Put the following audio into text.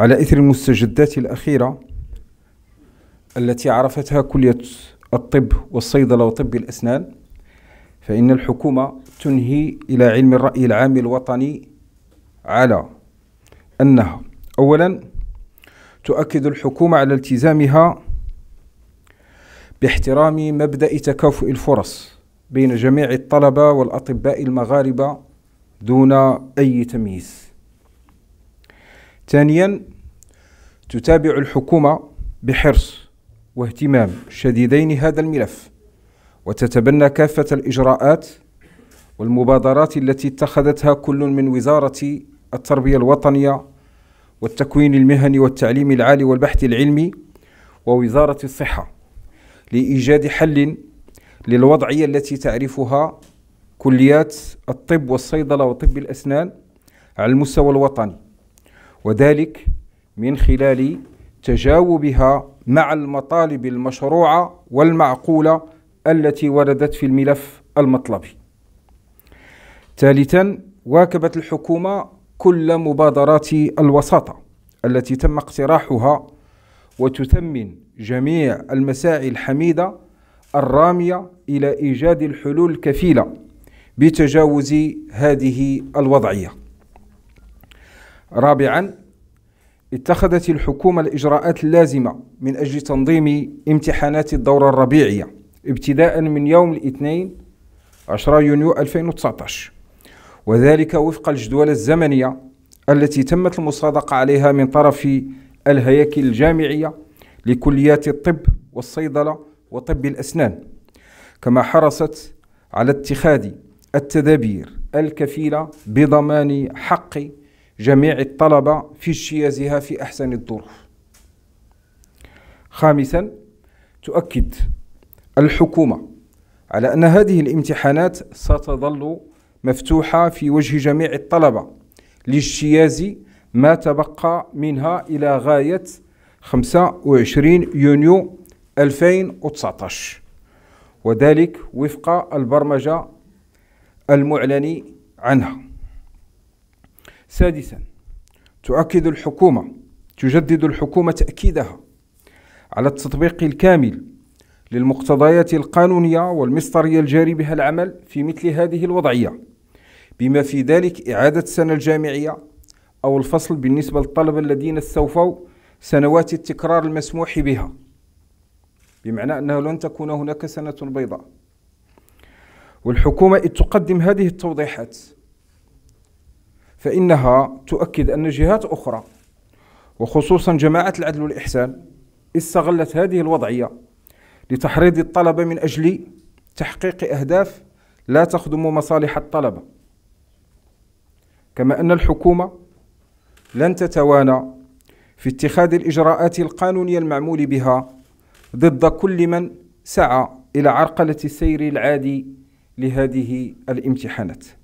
على إثر المستجدات الأخيرة التي عرفتها كلية الطب والصيدلة وطب الأسنان فإن الحكومة تنهي إلى علم الرأي العام الوطني على أنها أولا تؤكد الحكومة على التزامها باحترام مبدأ تكافؤ الفرص بين جميع الطلبة والأطباء المغاربة دون أي تمييز ثانيا تتابع الحكومة بحرص واهتمام شديدين هذا الملف وتتبنى كافة الإجراءات والمبادرات التي اتخذتها كل من وزارة التربية الوطنية والتكوين المهني والتعليم العالي والبحث العلمي ووزارة الصحة لإيجاد حل للوضعية التي تعرفها كليات الطب والصيدلة وطب الأسنان على المستوى الوطني وذلك من خلال تجاوبها مع المطالب المشروعة والمعقولة التي وردت في الملف المطلبي. ثالثا واكبت الحكومة كل مبادرات الوساطة التي تم اقتراحها وتثمن جميع المساعي الحميدة الرامية إلى إيجاد الحلول الكفيلة بتجاوز هذه الوضعية. رابعا اتخذت الحكومة الإجراءات اللازمة من أجل تنظيم امتحانات الدورة الربيعية ابتداء من يوم الاثنين 10 يونيو 2019 وذلك وفق الجدول الزمنية التي تمت المصادقة عليها من طرف الهياكل الجامعية لكليات الطب والصيدلة وطب الأسنان كما حرصت على اتخاذ التدابير الكفيلة بضمان حق جميع الطلبة في اجتيازها في أحسن الظروف خامسا تؤكد الحكومة على أن هذه الامتحانات ستظل مفتوحة في وجه جميع الطلبة لاجتياز ما تبقى منها إلى غاية 25 يونيو 2019 وذلك وفق البرمجة المعلن عنها سادسا تؤكد الحكومة تجدد الحكومة تأكيدها على التطبيق الكامل للمقتضيات القانونية والمسطرية الجاري بها العمل في مثل هذه الوضعية بما في ذلك إعادة السنة الجامعية أو الفصل بالنسبة للطلبة الذين استوفوا سنوات التكرار المسموح بها بمعنى أنه لن تكون هناك سنة بيضاء والحكومة إذ تقدم هذه التوضيحات فإنها تؤكد أن جهات أخرى وخصوصا جماعة العدل والإحسان استغلت هذه الوضعية لتحريض الطلبة من أجل تحقيق أهداف لا تخدم مصالح الطلبة كما أن الحكومة لن تتوانى في اتخاذ الإجراءات القانونية المعمول بها ضد كل من سعى إلى عرقلة السير العادي لهذه الامتحانات